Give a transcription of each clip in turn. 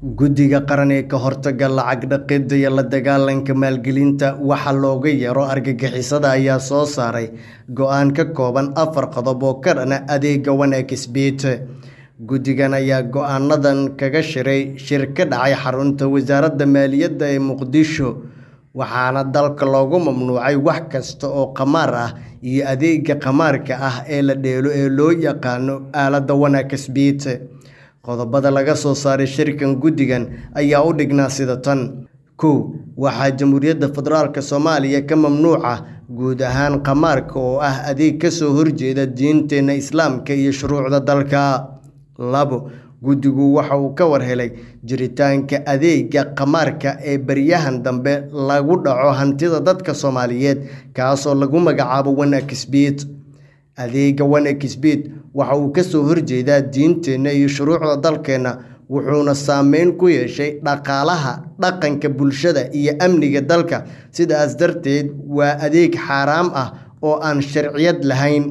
guddiga qaran ee ka hortaga lacag dhaqidda iyo la dagaalanka maalgelinta waxa looga yaro argagixisada ayaa soo saaray go-aan ka kooban afar qodob oo ka dhana adeega wanaag guddigan ayaa go-aanadan kaga shiray shir ka dhacay xarunta wasaaradda maaliyadda ee muqdisho waxaana dalka loogu mamnuucay wax kasta oo qamaar ah iyo adeega qamaarka ah ee la dheelo ee loo yaqaano aaladda wanaag qodobada laga soo saaray shirkan guddigan ayaa u dhignaa sida tan kow waxaa jamhuuriyadda federaalka soomaaliya ka mamnuuca ah guud ahaan khamaarka oo ah adeeg ka soo horjeeda diinteenna islaamka iyo shuruucda dalka labo guddigu waxa uu ka warhelay jiritaanka adeega khamaarka ee baryahan dambe lagu dhaco hantida dadka soomaaliyeed kaasoo lagu magacaabo wanakisbiit adeega wanakisbid waxa uu kasoo horjeedaa diinteenna iyo shuruucda dalkeenna wuxuuna saameyn ku yeeshay dhaqaalaha dhaqanka bulshada iyo amniga dalka sidaas darteed waa adeeg xaaraam ah oo aan sharciyad lahayn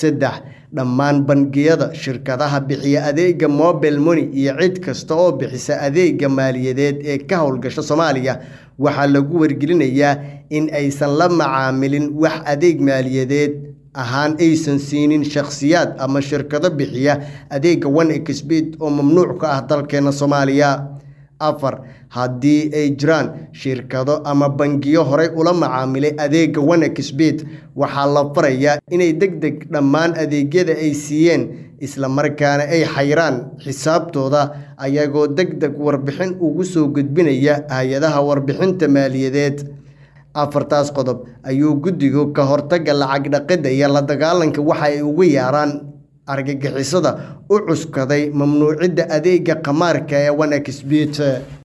saddex dhammaan bangiyada shirkadaha bixiya adeega mobile money iyo cid kasta oo bixisa adeega maaliyadeed ee ka howlgasha soomaaliya waxaa lagu wargelinayaa in aysan la macaamilin wax adeeg maaliyadeed ahaan aysan siinin shakhsiyaad ama shirkado bixiya adeega one xbid oo mamnuuc ka ah dalkeena soomaaliya afar haddii ay jiraan shirkado ama bangiyo horey ula macaamilay adeega one xbid waxaa la farayaa inay deg deg dhammaan adeegyada ay siiyeen isla markaana ay xayraan xisaabtooda ayagoo deg deg warbixin ugu soo gudbinaya hay-adaha warbixinta maaliyadeed afartaas qodob ayuu guddigu ka hortagga lacag dhaqidda iyo la dagaalanka waxa ay ugu yaaraan argagixisada u cuskaday mamnuucidda adeega khamaarka ee wanakisbiit